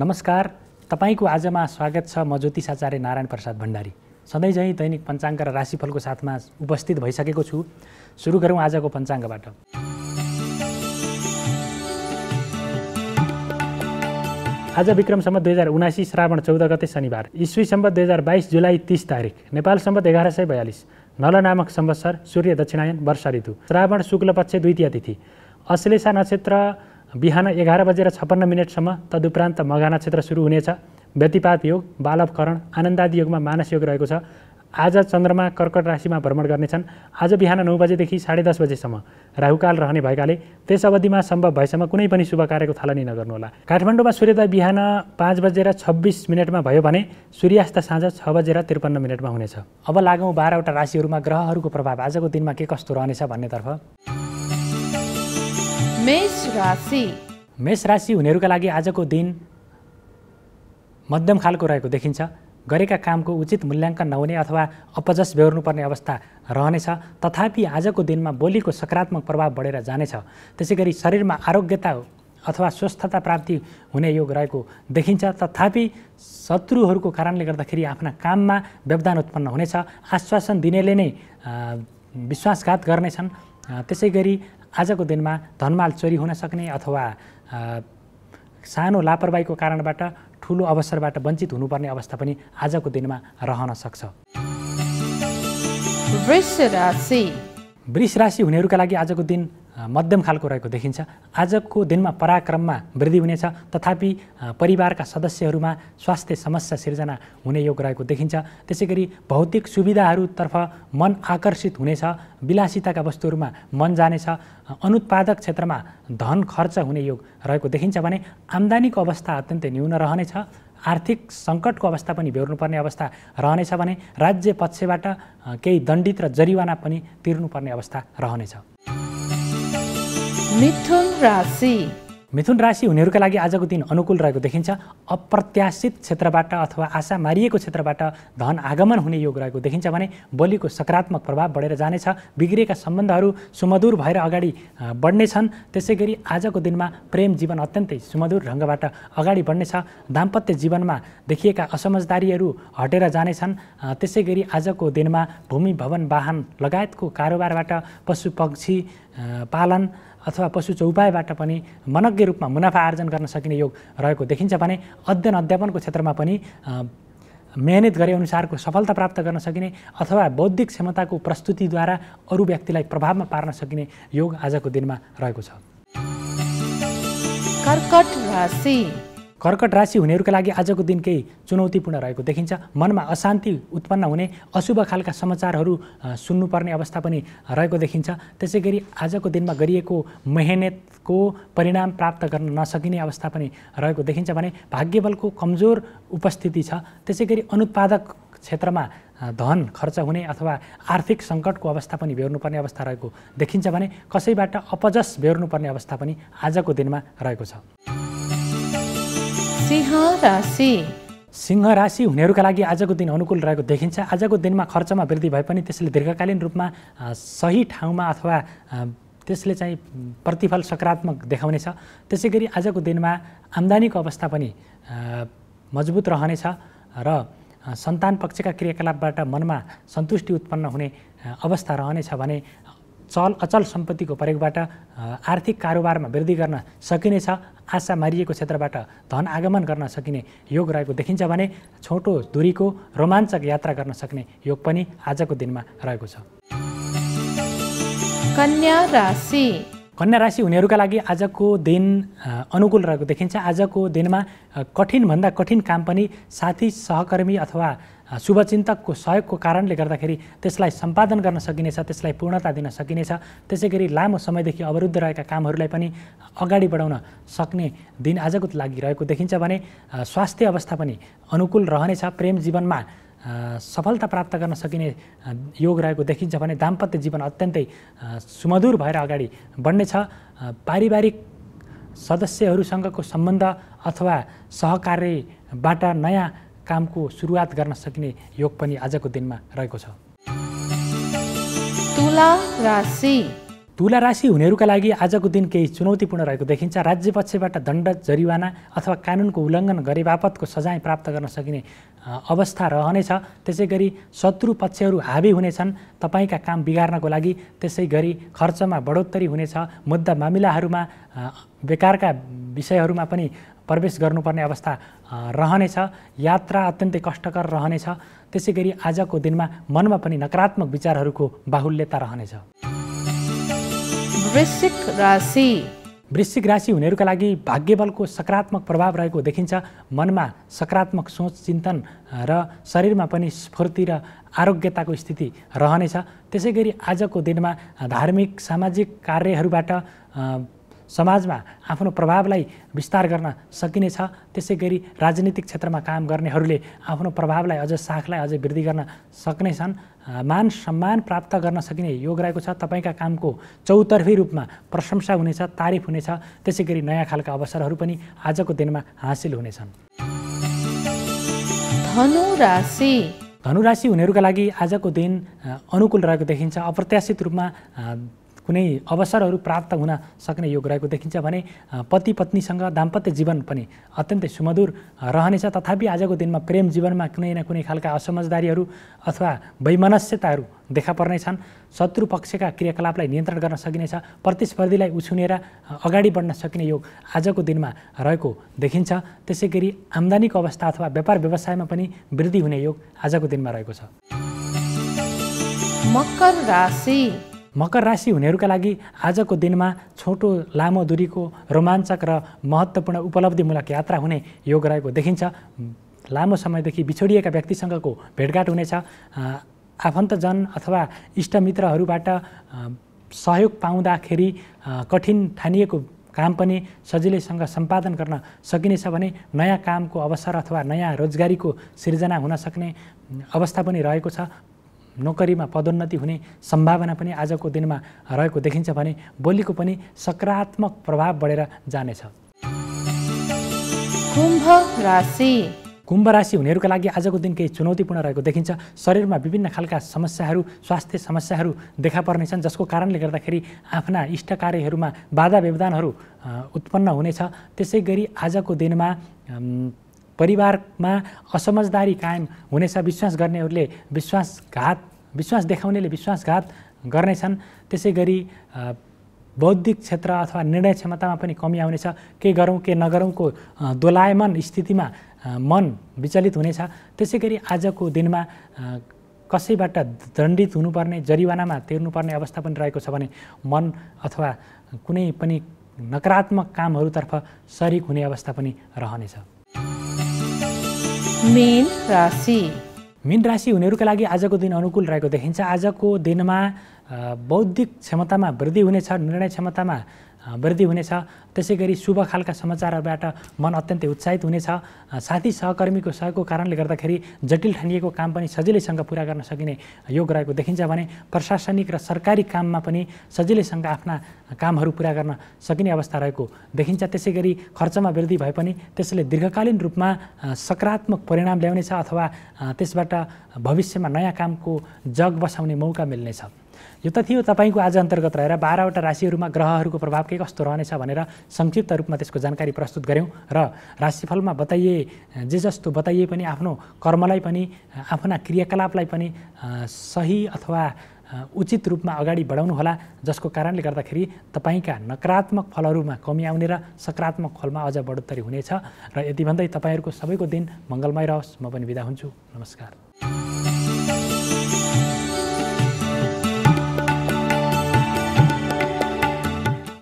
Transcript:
नमस्कार तपाईँको आजमा स्वागत छ म ज्योतिषाचार्य नारायण प्रसाद भण्डारी सधैँ झैँ दैनिक पञ्चाङ्ग र राशिफलको साथमा उपस्थित भइसकेको छु सुरु गरौँ आजको पञ्चाङ्गबाट आज विक्रमसम्म दुई हजार उनासी श्रावण चौध गते शनिबार इस्वीसम्म दुई हजार बाइस जुलाई तिस तारिक नेपालसम्म एघार सय बयालिस नल नामक संवत्सर सूर्य दक्षिणायन वर्ष ऋतु श्रावण शुक्ल पक्ष द्वितीय तिथि अश्लेषा नक्षत्र बिहान एघार बजेर छप्पन्न मिनटसम्म तदुपरान्त मगाना क्षेत्र सुरु हुनेछ व्यतिपात योग बालवकरण आनन्दादि योगमा मानस योग रहेको छ आज चन्द्रमा कर्कट राशिमा भ्रमण गर्नेछन् आज बिहान नौ बजेदेखि साढे दस बजेसम्म राहुकाल रहने भएकाले त्यस अवधिमा सम्भव भएसम्म कुनै पनि शुभ कार्यको थालनी नगर्नुहोला काठमाडौँमा सूर्योदय बिहान पाँच बजेर छब्बिस मिनटमा भयो भने सूर्यास्त साँझ छ बजेर त्रिपन्न मिनटमा हुनेछ अब लागौँ बाह्रवटा राशिहरूमा ग्रहहरूको प्रभाव आजको दिनमा के कस्तो रहनेछ भन्नेतर्फ मेष राशि मेष राशि हुनेहरूका लागि आजको दिन मध्यम खालको रहेको देखिन्छ गरेका कामको उचित मूल्याङ्कन नहुने अथवा अपजस बेहोर्नुपर्ने अवस्था रहनेछ तथापि आजको दिनमा बोलीको सकारात्मक प्रभाव बढेर जानेछ त्यसै गरी शरीरमा आरोग्यता अथवा स्वस्थता प्राप्ति हुने योग रहेको देखिन्छ तथापि शत्रुहरूको कारणले गर्दाखेरि आफ्ना काममा व्यवधान उत्पन्न हुनेछ आश्वासन दिनेले नै विश्वासघात गर्नेछन् त्यसै गरी आजको दिनमा धनमाल चोरी हुन सक्ने अथवा सानो लापरवाहीको कारणबाट ठुलो अवसरबाट वञ्चित हुनुपर्ने अवस्था पनि आजको दिनमा रहन सक्छ वृष राशि हुनेहरूका लागि आजको दिन मध्यम खालको रहेको देखिन्छ आजको दिनमा पराक्रममा वृद्धि हुनेछ तथापि परिवारका सदस्यहरूमा स्वास्थ्य समस्या सिर्जना हुने योग रहेको देखिन्छ त्यसै गरी भौतिक सुविधाहरूतर्फ मन आकर्षित हुनेछ विलासिताका वस्तुहरूमा मन जानेछ अनुत्पादक क्षेत्रमा धन खर्च हुने योग रहेको देखिन्छ भने आम्दानीको अवस्था अत्यन्तै न्यून रहनेछ आर्थिक सङ्कटको अवस्था पनि बेहोर्नुपर्ने अवस्था रहनेछ भने राज्य पक्षबाट केही दण्डित र जरिवाना पनि तिर्नुपर्ने अवस्था रहनेछ मिथुन राशि मिथुन राशि हुनेहरूका लागि आजको दिन अनुकूल रहेको देखिन्छ अप्रत्याशित क्षेत्रबाट अथवा आशा मारिएको क्षेत्रबाट धन आगमन हुने योग रहेको देखिन्छ भने बोलीको सकारात्मक प्रभाव बढेर जानेछ बिग्रिएका सम्बन्धहरू सुमधुर भएर अगाडि बढ्नेछन् त्यसै गरी आजको दिनमा प्रेम जीवन अत्यन्तै सुमधुर ढङ्गबाट अगाडि बढ्नेछ दाम्पत्य जीवनमा देखिएका असमझदारीहरू हटेर जानेछन् त्यसै गरी आजको दिनमा भूमि भवन वाहन लगायतको कारोबारबाट पशु पक्षी पालन अथवा पशु चौपायबाट पनि मनज्ञ रूपमा मुनाफा आर्जन गर्न सकिने योग रहेको देखिन्छ भने अध्ययन अध्यापनको क्षेत्रमा पनि मेहनत गरे अनुसारको सफलता प्राप्त गर्न सकिने अथवा बौद्धिक क्षमताको प्रस्तुतिद्वारा अरू व्यक्तिलाई प्रभावमा पार्न सकिने योग आजको दिनमा रहेको छ कर्कट राशि कर्कट राशि हुनेहरूका लागि आजको दिन केही चुनौतीपूर्ण रहेको देखिन्छ मनमा अशान्ति उत्पन्न हुने अशुभ खालका समाचारहरू सुन्नुपर्ने अवस्था पनि रहेको देखिन्छ त्यसै गरी आजको दिनमा गरिएको मेहनतको परिणाम प्राप्त गर्न नसकिने अवस्था पनि रहेको देखिन्छ भने भाग्यबलको कमजोर उपस्थिति छ त्यसै गरी अनुत्पादक क्षेत्रमा धन खर्च हुने अथवा आर्थिक सङ्कटको अवस्था पनि बेहोर्नुपर्ने अवस्था रहेको देखिन्छ भने कसैबाट अपजस बेहोर्नुपर्ने अवस्था पनि आजको दिनमा रहेको छ सिंह राशि सिंह राशि हुनेहरूका लागि आजको दिन अनुकूल रहेको देखिन्छ आजको दिनमा खर्चमा वृद्धि भए पनि त्यसले दीर्घकालीन रूपमा सही ठाउँमा अथवा त्यसले चाहिँ प्रतिफल सकारात्मक देखाउनेछ त्यसै गरी आजको दिनमा आम्दानीको अवस्था पनि मजबुत रहनेछ र सन्तान पक्षका क्रियाकलापबाट मनमा सन्तुष्टि उत्पन्न हुने अवस्था रहनेछ भने चल अचल सम्पत्तिको प्रयोगबाट आर्थिक कारोबारमा वृद्धि गर्न सकिनेछ आशा मारिएको क्षेत्रबाट धन आगमन गर्न सकिने योग रहेको देखिन्छ भने छोटो दूरीको रोमाञ्चक यात्रा गर्न सक्ने योग पनि आजको दिनमा रहेको छ कन्या राशि कन्या राशि हुनेहरूका लागि आजको दिन अनुकूल रहेको देखिन्छ आजको दिनमा कठिनभन्दा कठिन काम पनि साथी सहकर्मी अथवा शुभचिन्तकको सहयोगको कारणले गर्दाखेरि त्यसलाई सम्पादन गर्न सकिनेछ त्यसलाई पूर्णता दिन सकिनेछ त्यसै गरी लामो समयदेखि अवरुद्ध रहेका कामहरूलाई पनि अगाडि बढाउन सक्ने दिन आजको लागि रहेको देखिन्छ भने स्वास्थ्य अवस्था पनि अनुकूल रहनेछ प्रेम जीवनमा सफलता प्राप्त गर्न सकिने योग रहेको देखिन्छ भने दाम्पत्य जीवन अत्यन्तै सुमधुर भएर अगाडि बढ्नेछ पारिवारिक सदस्यहरूसँगको सम्बन्ध अथवा सहकार्यबाट नयाँ कामको सुरुवात गर्न सकिने योग पनि आजको दिनमा रहेको छ तुला राशि तुला राशि हुनेहरूका लागि आजको दिन केही चुनौतीपूर्ण रहेको देखिन्छ राज्य पक्षबाट दण्ड जरिवाना अथवा कानुनको उल्लङ्घन गरे बापतको सजाय प्राप्त गर्न सकिने अवस्था रहनेछ त्यसै गरी शत्रु पक्षहरू हावी हुनेछन् तपाईँका काम बिगार्नको लागि त्यसै गरी खर्चमा बढोत्तरी हुनेछ मुद्दा मामिलाहरूमा बेकारका विषयहरूमा पनि प्रवेश गर्नुपर्ने अवस्था रहनेछ यात्रा अत्यन्तै कष्टकर रहनेछ त्यसै गरी आजको दिनमा मनमा पनि नकारात्मक विचारहरूको बाहुल्यता रहनेछ वृश्चिक राशि वृश्चिक राशि हुनेहरूका लागि भाग्यबलको सकारात्मक प्रभाव रहेको देखिन्छ मनमा सकारात्मक सोच चिन्तन र शरीरमा पनि स्फूर्ति र आरोग्यताको स्थिति रहनेछ त्यसै गरी आजको दिनमा धार्मिक सामाजिक कार्यहरूबाट समाजमा आफ्नो प्रभावलाई विस्तार गर्न सकिनेछ त्यसै गरी राजनीतिक क्षेत्रमा काम गर्नेहरूले आफ्नो प्रभावलाई अझ साखलाई अझ वृद्धि गर्न सक्नेछन् मान सम्मान प्राप्त गर्न सकिने योग रहेको छ तपाईँका कामको चौतर्फी रूपमा प्रशंसा हुनेछ तारिफ हुनेछ त्यसै गरी नयाँ खालका अवसरहरू पनि आजको दिनमा हासिल हुनेछन् धनुराशि धनुराशि हुनेहरूका लागि आजको दिन अनुकूल रहेको देखिन्छ अप्रत्याशित रूपमा कुनै अवसरहरू प्राप्त हुन सक्ने योग रहेको देखिन्छ भने पति पत्नीसँग दाम्पत्य जीवन पनि अत्यन्तै सुमधुर रहनेछ तथापि आजको दिनमा प्रेम जीवनमा कुनै न कुनै खालका असमझदारीहरू अथवा वैमनस्यताहरू देखा पर्नेछन् शत्रु पक्षका क्रियाकलापलाई नियन्त्रण गर्न सकिनेछ प्रतिस्पर्धीलाई उछुनेर अगाडि बढ्न सकिने योग आजको दिनमा रहेको देखिन्छ त्यसै गरी आम्दानीको अवस्था अथवा व्यापार व्यवसायमा पनि वृद्धि हुने योग आजको दिनमा रहेको छ मकर राशि मकर राशि हुनेहरूका लागि आजको दिनमा छोटो लामो दूरीको रोमाञ्चक र महत्त्वपूर्ण उपलब्धिमूलक यात्रा हुने योग रहेको देखिन्छ लामो समयदेखि बिछोडिएका व्यक्तिसँगको भेटघाट हुनेछ आफन्तजन अथवा इष्टमित्रहरूबाट सहयोग पाउँदाखेरि कठिन ठानिएको काम पनि सजिलैसँग सम्पादन गर्न सकिनेछ भने नयाँ कामको अवसर अथवा नयाँ रोजगारीको सिर्जना हुन सक्ने अवस्था पनि रहेको छ नोकरीमा पदोन्नति हुने सम्भावना पनि आजको दिनमा रहेको देखिन्छ भने बोलीको पनि सकारात्मक प्रभाव बढेर जानेछ कुम्भ राशि कुम्भ राशि हुनेहरूका लागि आजको दिन केही चुनौतीपूर्ण रहेको देखिन्छ शरीरमा विभिन्न खालका समस्याहरू स्वास्थ्य समस्याहरू देखा पर्नेछन् जसको कारणले गर्दाखेरि आफ्ना इष्ट कार्यहरूमा बाधा व्यवधानहरू उत्पन्न हुनेछ त्यसै गरी आजको दिनमा परिवारमा असमझदारी कायम हुनेछ विश्वास गर्नेहरूले विश्वासघात विश्वास देखाउनेले विश्वासघात गर्नेछन् त्यसै गरी बौद्धिक क्षेत्र अथवा निर्णय क्षमतामा पनि कमी आउनेछ के गरौँ के नगरौँको दोलायमान स्थितिमा मन विचलित हुनेछ त्यसै गरी आजको दिनमा कसैबाट दण्डित हुनुपर्ने जरिवानामा तिर्नुपर्ने अवस्था पनि रहेको छ भने मन अथवा कुनै पनि नकारात्मक कामहरूतर्फ सरिक हुने अवस्था पनि रहनेछ मेन राशि मिन राशि हुनेहरूका लागि आजको दिन अनुकूल रहेको देखिन्छ आजको दिनमा बौद्धिक क्षमतामा वृद्धि हुनेछ निर्णय क्षमतामा वृद्धि हुनेछ त्यसै गरी शुभ खालका समाचारहरूबाट मन अत्यन्तै उत्साहित हुनेछ साथी सहकर्मीको सहयोगको कारणले गर्दाखेरि जटिल ठानिएको काम पनि सजिलैसँग पुरा गर्न सकिने योग रहेको देखिन्छ भने प्रशासनिक र सरकारी काममा पनि सजिलैसँग आफ्ना कामहरू पुरा गर्न सकिने अवस्था रहेको देखिन्छ त्यसै गरी खर्चमा वृद्धि भए पनि त्यसले दीर्घकालीन रूपमा सकारात्मक परिणाम ल्याउनेछ अथवा त्यसबाट भविष्यमा नयाँ कामको जग बसाउने मौका मिल्नेछ यो त थियो तपाईँको आज अन्तर्गत रहेर बाह्रवटा राशिहरूमा ग्रहहरूको प्रभाव के कस्तो रहनेछ भनेर संक्षिप्त रूपमा त्यसको जानकारी प्रस्तुत गऱ्यौँ र राशिफलमा बताइए जे जस्तो बताइए पनि आफ्नो कर्मलाई पनि आफ्ना क्रियाकलापलाई पनि सही अथवा उचित रूपमा अगाडि बढाउनुहोला जसको कारणले गर्दाखेरि तपाईँका नकारात्मक फलहरूमा कमी आउने र सकारात्मक फलमा अझ बढोत्तरी हुनेछ र यति भन्दै तपाईँहरूको सबैको दिन मङ्गलमय रहोस् म पनि बिदा हुन्छु नमस्कार